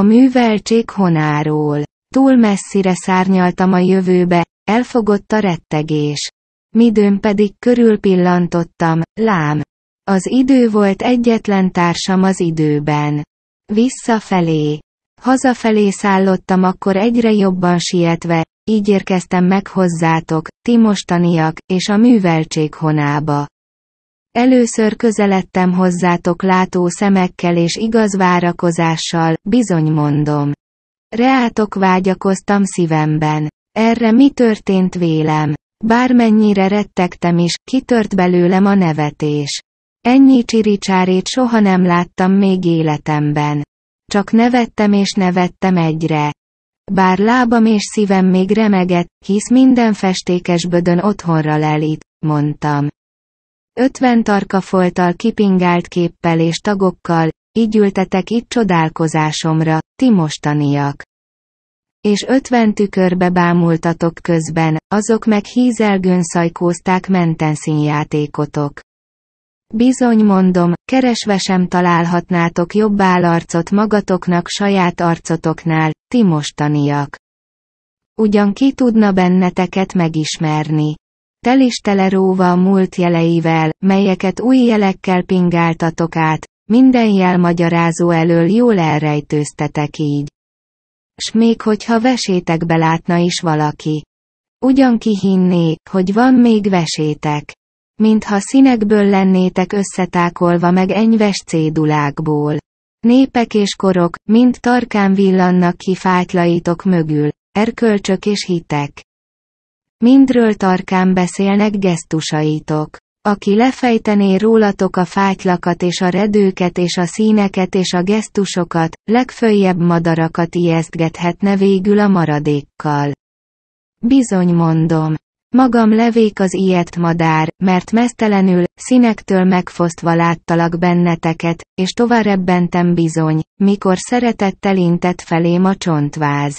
A műveltség honáról. Túl messzire szárnyaltam a jövőbe, elfogott a rettegés. Midőn pedig körülpillantottam, lám. Az idő volt egyetlen társam az időben. Visszafelé. Hazafelé szállottam akkor egyre jobban sietve, így érkeztem meg hozzátok, ti mostaniak, és a műveltség honába. Először közeledtem hozzátok látó szemekkel és igaz várakozással, bizony mondom. Reátok vágyakoztam szívemben. Erre mi történt vélem? Bármennyire rettegtem is, kitört belőlem a nevetés. Ennyi csiricsárét soha nem láttam még életemben. Csak nevettem és nevettem egyre. Bár lábam és szívem még remegett, hisz minden festékes bödön otthonra lelít, mondtam. Ötven tarkafoltal kipingált képpel és tagokkal, így ültetek itt csodálkozásomra, ti mostaniak. És ötven tükörbe bámultatok közben, azok meg hízelgőn szajkózták menten színjátékotok. Bizony mondom, keresve sem találhatnátok jobb állarcot magatoknak saját arcotoknál, ti mostaniak. Ugyan ki tudna benneteket megismerni? tel is róva a múlt jeleivel, melyeket új jelekkel pingáltatok át, minden jel magyarázó elől jól elrejtőztetek így. S még hogyha vesétek belátna is valaki. Ugyan ki hinné, hogy van még vesétek. Mintha színekből lennétek összetákolva meg enyves cédulákból. Népek és korok, mint tarkán villannak ki fátylaitok mögül, erkölcsök és hitek. Mindről tarkán beszélnek gesztusaitok. Aki lefejtené rólatok a fátylakat és a redőket és a színeket és a gesztusokat, legföljebb madarakat ijesztgethetne végül a maradékkal. Bizony mondom. Magam levék az ilyet madár, mert mesztelenül, színektől megfosztva láttalak benneteket, és tovább bentem bizony, mikor szeretettel intett felém a csontváz.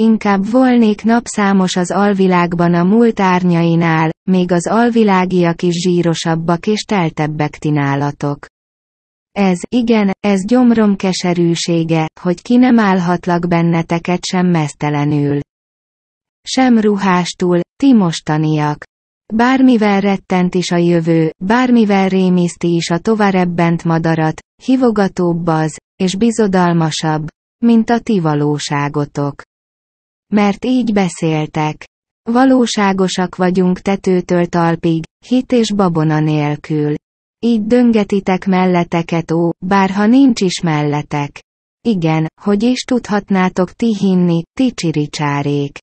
Inkább volnék napszámos az alvilágban a múlt árnyainál, még az alvilágiak is zsírosabbak és teltebbek tinálatok. Ez, igen, ez gyomrom keserűsége, hogy ki nem állhatlak benneteket sem mesztelenül. Sem ruhástul, ti mostaniak. Bármivel rettent is a jövő, bármivel rémiszti is a tovarebbent madarat, hivogatóbb az, és bizodalmasabb, mint a ti valóságotok. Mert így beszéltek. Valóságosak vagyunk tetőtől talpig, hit és babona nélkül. Így döngetitek melleteket ó, bárha nincs is melletek. Igen, hogy is tudhatnátok ti hinni, ti csiricsárék.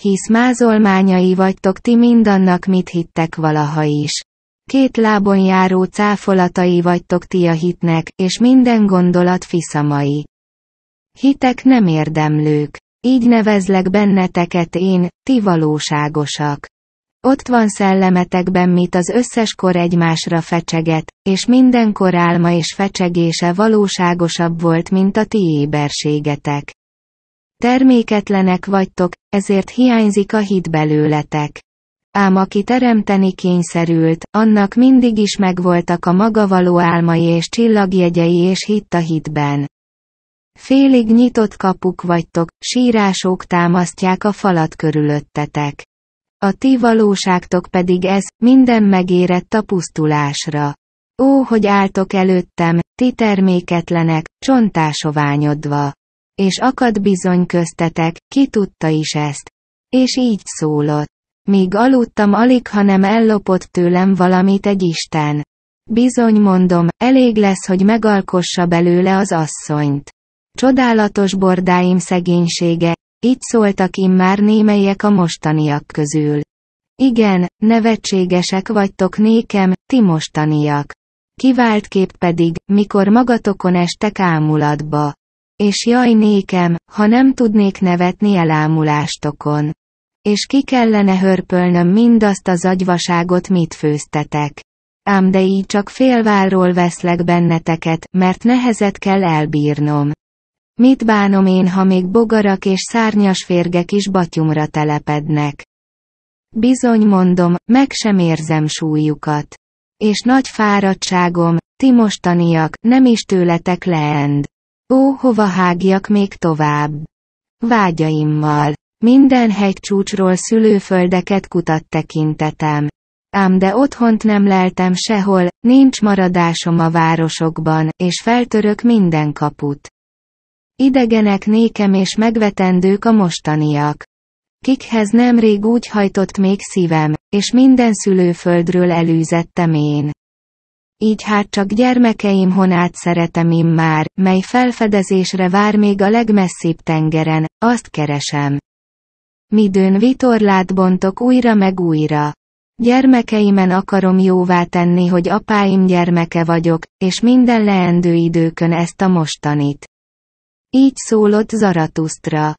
Hisz mázolmányai vagytok ti mindannak, mit hittek valaha is. Két lábon járó cáfolatai vagytok ti a hitnek, és minden gondolat fiszamai. Hitek nem érdemlők. Így nevezlek benneteket én, ti valóságosak. Ott van szellemetekben mit az összes kor egymásra fecseget, és mindenkor álma és fecsegése valóságosabb volt, mint a ti éberségetek. Terméketlenek vagytok, ezért hiányzik a hit belőletek. Ám aki teremteni kényszerült, annak mindig is megvoltak a maga való álmai és csillagjegyei és hitt a hitben. Félig nyitott kapuk vagytok, sírások támasztják a falat körülöttetek. A ti valóságtok pedig ez, minden megérett a pusztulásra. Ó, hogy álltok előttem, ti terméketlenek, csontásoványodva. És akad bizony köztetek, ki tudta is ezt. És így szólott. Míg aludtam alig, hanem ellopott tőlem valamit egy Isten. Bizony mondom, elég lesz, hogy megalkossa belőle az asszonyt. Csodálatos bordáim szegénysége, így szóltak immár némelyek a mostaniak közül. Igen, nevetségesek vagytok nékem, ti mostaniak. Kivált kép pedig, mikor magatokon estek ámulatba. És jaj nékem, ha nem tudnék nevetni elámulástokon. És ki kellene hörpölnöm mindazt az agyvaságot mit főztetek. Ám de így csak félvárról veszlek benneteket, mert nehezet kell elbírnom. Mit bánom én, ha még bogarak és szárnyas férgek is batyumra telepednek? Bizony mondom, meg sem érzem súlyukat. És nagy fáradtságom, ti mostaniak, nem is tőletek leend. Ó, hova hágjak még tovább? Vágyaimmal. Minden hegycsúcsról szülőföldeket kutat tekintetem. Ám de otthont nem leltem sehol, nincs maradásom a városokban, és feltörök minden kaput. Idegenek nékem és megvetendők a mostaniak. Kikhez nemrég úgy hajtott még szívem, és minden szülőföldről elűzettem én. Így hát csak gyermekeim honát szeretem immár, mely felfedezésre vár még a legmesszibb tengeren, azt keresem. Midőn vitorlát bontok újra meg újra. Gyermekeimen akarom jóvá tenni, hogy apáim gyermeke vagyok, és minden leendő időkön ezt a mostanit. Így szólott Zaratusztra.